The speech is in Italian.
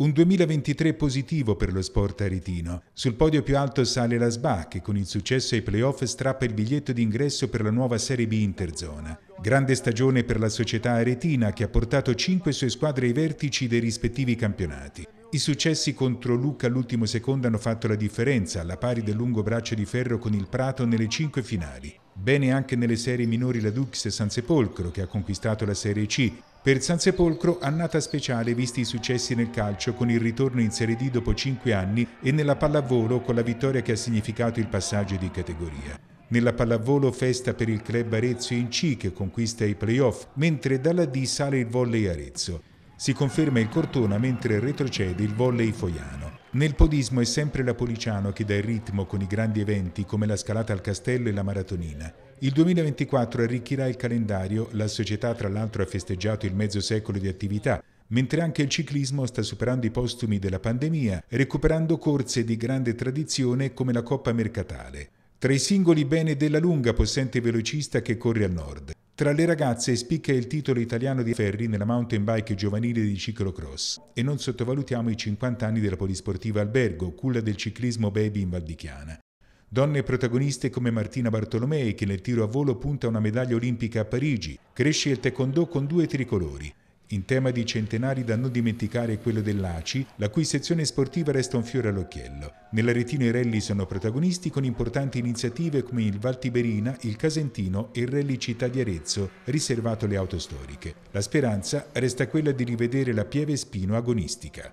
Un 2023 positivo per lo sport aretino. Sul podio più alto sale la SBA che con il successo ai playoff strappa il biglietto d'ingresso per la nuova Serie B Interzona. Grande stagione per la società aretina che ha portato 5 sue squadre ai vertici dei rispettivi campionati. I successi contro Lucca all'ultimo secondo hanno fatto la differenza, alla pari del lungo braccio di ferro con il Prato nelle 5 finali. Bene anche nelle serie minori la Dux e San che ha conquistato la Serie C. Per Sansepolcro, annata speciale visti i successi nel calcio con il ritorno in Serie D dopo 5 anni e nella pallavolo con la vittoria che ha significato il passaggio di categoria. Nella pallavolo festa per il club Arezzo in C che conquista i playoff, mentre dalla D sale il volley Arezzo. Si conferma il Cortona mentre retrocede il volley Foiano. Nel podismo è sempre la Policiano che dà il ritmo con i grandi eventi come la scalata al castello e la maratonina. Il 2024 arricchirà il calendario, la società tra l'altro ha festeggiato il mezzo secolo di attività, mentre anche il ciclismo sta superando i postumi della pandemia, recuperando corse di grande tradizione come la Coppa Mercatale. Tra i singoli bene della lunga possente velocista che corre al nord. Tra le ragazze spicca il titolo italiano di Ferri nella mountain bike giovanile di ciclocross e non sottovalutiamo i 50 anni della polisportiva Albergo, culla del ciclismo baby in Valdichiana. Donne protagoniste come Martina Bartolomei che nel tiro a volo punta una medaglia olimpica a Parigi, cresce il taekwondo con due tricolori, in tema di centenari da non dimenticare quello dell'ACI, la cui sezione sportiva resta un fiore all'occhiello. Nella Retino i rally sono protagonisti con importanti iniziative come il Valtiberina, il Casentino e il Rally Città di Arezzo, riservato alle auto storiche. La speranza resta quella di rivedere la Pieve Spino agonistica.